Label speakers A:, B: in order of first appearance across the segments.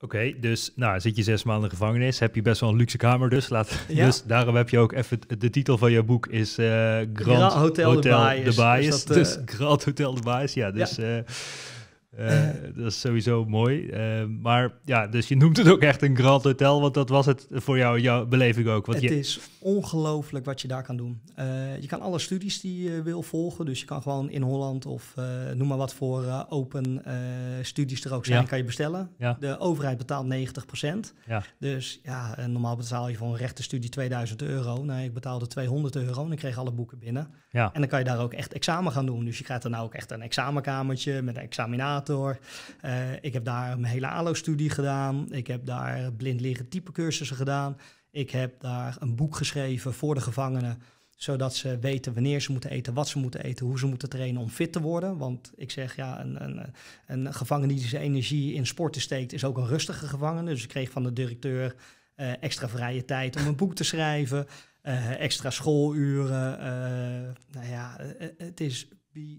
A: Oké, dus nou, zit je zes maanden gevangenis, heb je best wel een luxe kamer dus. Laat, ja. Dus daarom heb je ook even, de titel van je boek is eh, Grand, Hotel, de Bias. De Bias. Dus dat, dus, eh, Grand Hotel de Bias, ja. Dus, eh, eh, dat is sowieso mooi. Ehm, maar ja, dus je noemt het ook echt een Grand Hotel, want dat was het voor jou, jouw beleving ook. het is
B: ongelooflijk wat je daar kan doen. Eh, je kan alle studies die je wil volgen, dus je kan gewoon in Holland of eh, noem maar wat voor open studies er ook zijn, kan je bestellen. De overheid betaalt 90%. Ja. Dus ja, normaal betaal je voor een studie 2000 euro. Nee, ik betaalde 200 euro en ik kreeg alle boeken binnen. En dan kan je daar ook echt examen gaan doen. Dus je krijgt dan nou ook echt een examenkamertje met een examinatie eh, ik heb daar een hele ALO-studie gedaan. Ik heb daar blind leren typecursussen gedaan. Ik heb daar een boek geschreven voor de gevangenen zodat ze weten wanneer ze moeten eten, wat ze moeten eten, hoe ze moeten trainen om fit te worden. Want ik zeg ja, een, een, een gevangene die zijn energie in sporten steekt, is ook een rustige gevangene. Dus ik kreeg van de directeur eh, extra vrije tijd om een boek te schrijven, eh, extra schooluren. Uh, nou ja, het is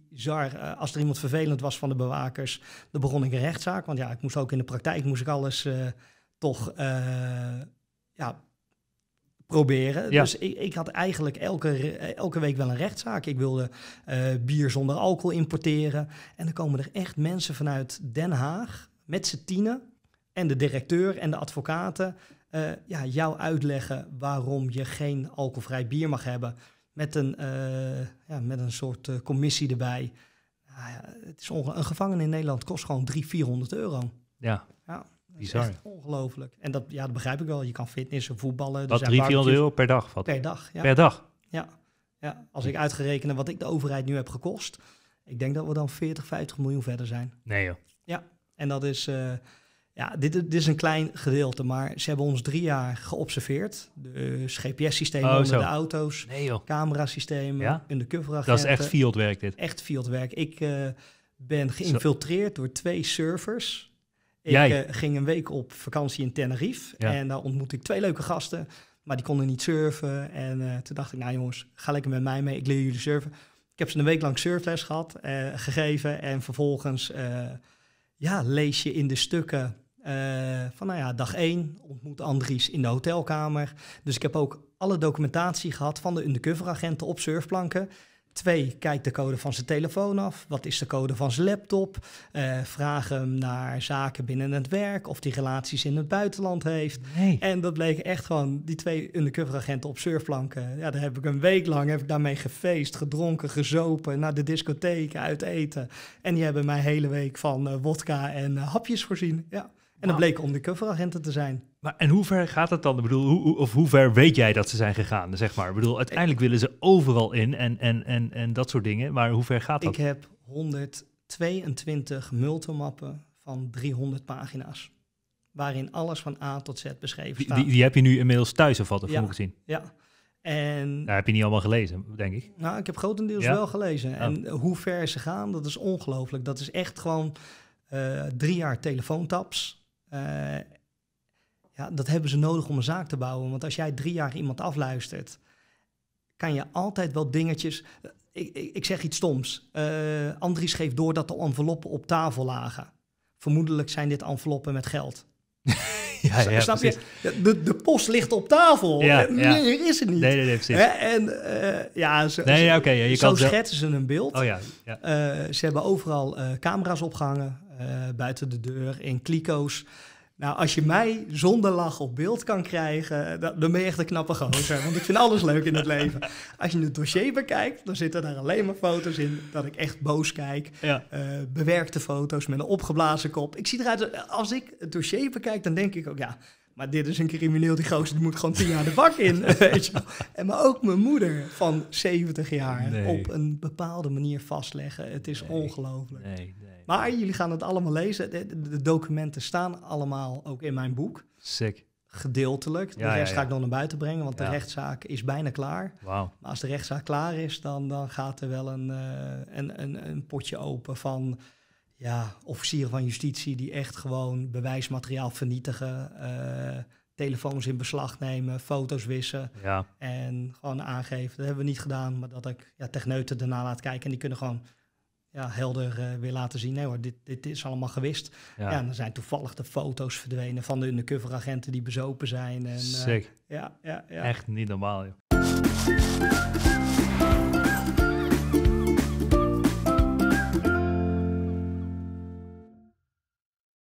B: bizar. Eh, als er iemand vervelend was van de bewakers, dan begon ik een rechtszaak. Want ja, ik moest ook in de praktijk moest ik alles eh, toch eh, ja, proberen. Dus ik, ik, had eigenlijk elke, elke week wel een rechtszaak. Ik wilde bier zonder alcohol importeren. En dan komen er echt mensen vanuit Den Haag met z'n tienen. En de directeur en de advocaten ja, jou uitleggen waarom je geen alcoholvrij bier mag hebben met een, eh, ja, met een soort eh, commissie erbij. Nou het is een gevangen in Nederland kost gewoon 300, 400 euro. Ja, ja bizar. ongelooflijk. En dat, ja, dat begrijp ik wel. Je kan fitnessen, voetballen. Dat 300, 400 euro per dag? Wat? Per dag, ja. Per dag? Ja. ja. Als ik uitgerekend wat ik de overheid nu heb gekost... ik denk dat we dan 40, 50 miljoen verder zijn. Nee joh. Ja, en dat is... Uh, ja, dit, is een klein gedeelte, maar ze hebben ons drie jaar geobserveerd. Dus GPS-systemen oh, onder zo. de auto's, nee, camerasystemen, ja? coveragenten Dat is echt fieldwerk dit? Echt fieldwerk. Ik eh, ben geïnfiltreerd door twee servers. Ik Jij? Eh, ging een week op vakantie in Tenerife en daar ontmoette ik twee leuke gasten. Maar die konden niet surfen en eh, toen dacht ik, nou jongens, ga lekker met mij mee, ik leer jullie surfen. Ik heb ze een week lang surfles gehad, gegeven en vervolgens ja, lees je in de stukken eh, van nou ja, dag 1 ontmoet Andries in de hotelkamer. Dus ik heb ook alle documentatie gehad van de undercoveragenten op surfplanken. Twee, kijk de code van zijn telefoon af. Wat is de code van zijn laptop? Uh, vraag hem naar zaken binnen het werk, of die relaties in het buitenland heeft. En dat bleek echt gewoon die twee undercoveragenten op surfplanken. Ja, daar heb ik een week lang heb ik daarmee gefeest, gedronken, gezopen, naar de discotheek, uit eten. En die hebben mij hele week van uh, wodka en hapjes voorzien. Ja. En bleek om de undercoveragenten te zijn. Maar en hoe ver
A: gaat dat dan? Ik bedoel, hoe, of hoe ver weet jij dat ze zijn gegaan, zeg maar? Ik bedoel, uiteindelijk willen ze overal in en, en, en, en dat soort dingen. Maar hoe ver gaat dat? Ik
B: heb 122 multimappen van 300 pagina's. Waarin alles van A tot Z beschreven staat. Die, die, heb
A: je nu inmiddels thuis of wat, of gezien?
B: Ja. En, nou,
A: heb je niet allemaal gelezen, denk ik.
B: Nou, ik heb grotendeels wel gelezen. En oh. hoe ver ze gaan, dat is ongelooflijk. Dat is echt gewoon eh, drie jaar telefoontaps eh, ja, dat hebben ze nodig om een zaak te bouwen. Want als jij drie jaar iemand afluistert, kan je altijd wel dingetjes. Eh, ik, ik, ik zeg iets stoms. Eh, Andries geeft door dat de enveloppen op tafel lagen. Vermoedelijk zijn dit enveloppen met geld. ja, ja, Snap je? De, post ligt op tafel. Ja, Meer is het niet. Nee, nee, nee precies. En ja, zo, schetsen ze een beeld. Oh, ja, ja. ze hebben overal camera's opgehangen. Eh, buiten de deur, in kliko's. Nou, als je mij zonder lach op beeld kan krijgen, eh, dan ben je echt een knappe gozer. Want ik vind alles leuk in het leven. Als je het dossier bekijkt, dan zitten daar alleen maar foto's in dat ik echt boos kijk. Eh, bewerkte foto's met een opgeblazen kop. Ik zie eruit, als ik het dossier bekijk, dan denk ik ook, ja, maar dit is een crimineel, die gozer die moet gewoon tien jaar de bak in. weet je wel. En maar ook mijn moeder van 70 jaar op een bepaalde manier vastleggen. Het is ongelooflijk. Nee, maar jullie gaan het allemaal lezen. De, documenten staan allemaal ook in mijn boek. Sick. Gedeeltelijk. De rest ga ik dan naar buiten brengen, want de rechtszaak is bijna klaar. Wow. Maar als de rechtszaak klaar is, dan, dan gaat er wel een, eh, een, een, een potje open van ja, officieren van justitie die echt gewoon bewijsmateriaal vernietigen, eh, telefoons in beslag nemen, foto's wissen ja. en gewoon aangeven. Dat hebben we niet gedaan, maar dat ik ja, techneuten daarna laat kijken en die kunnen gewoon ja, helder eh, weer laten zien. Nee hoor, dit, dit is allemaal gewist. Ja. en dan zijn toevallig de foto's verdwenen van de undercoveragenten die bezopen zijn. En, eh, Sick. Ja, ja,
A: ja, Echt niet normaal, joh.